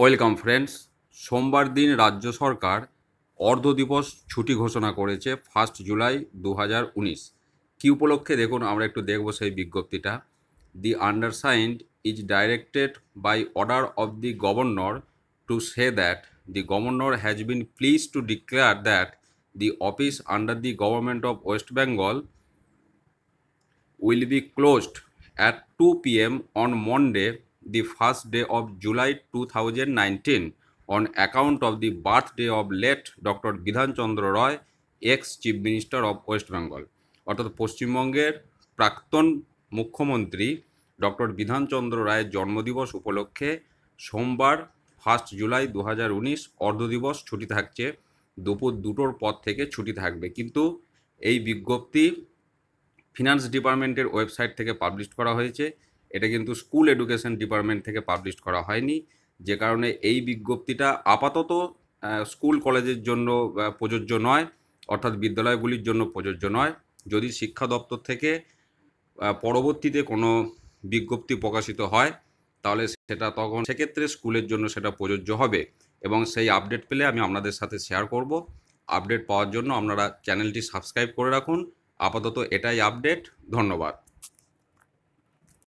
welcome friends সোমবার দিন রাজ্য সরকার অর্ধ দিবস ছুটি ঘোষণা করেছে ফার্স্ট জুলাই দু হাজার উনিশ কী উপলক্ষে দেখুন আমরা একটু দেখব সেই বিজ্ঞপ্তিটা the undersigned is directed by order of the governor to say that the governor has been pleased to declare that the office under the government of West Bengal will be closed two P M on Monday the first day of July 2019 on account of the birth day of late doctor Bidhan Chandra Roy ex chief minister of West Bengal অর্থাৎ পশ্চিমবঙ্গের প্রাক্তন মুখ্যমন্ত্রী doctor Bidhanchandra রায়ের জন্মদিবস উপলক্ষে সোমবার first July দু হাজার উনিশ অর্ধদিবস ছুটি থাকছে দুপুর দুটোর পর থেকে ছুটি থাকবে কিন্তু এই বিজ্ঞপ্তি ফিনান্স ডিপার্টমেন্টের ওয়েবসাইট থেকে পাবলিশ করা হয়েছে এটা কিন্তু স্কুল এডুকেশন ডিপার্টমেন্ট থেকে পাবলিশ করা হয়নি যে কারণে এই বিজ্ঞপ্তিটা আপাতত স্কুল কলেজের জন্য প্রযোজ্য নয় অর্থাৎ বিদ্যালয়গুলির জন্য প্রযোজ্য নয় যদি শিক্ষা দপ্তর থেকে পরবর্তীতে কোনো বিজ্ঞপ্তি প্রকাশিত হয় তাহলে সেটা তখন সেক্ষেত্রে স্কুলের জন্য সেটা প্রযোজ্য হবে এবং সেই আপডেট পেলে আমি আপনাদের সাথে শেয়ার করব আপডেট পাওয়ার জন্য আপনারা চ্যানেলটি সাবস্ক্রাইব করে রাখুন আপাতত এটাই আপডেট ধন্যবাদ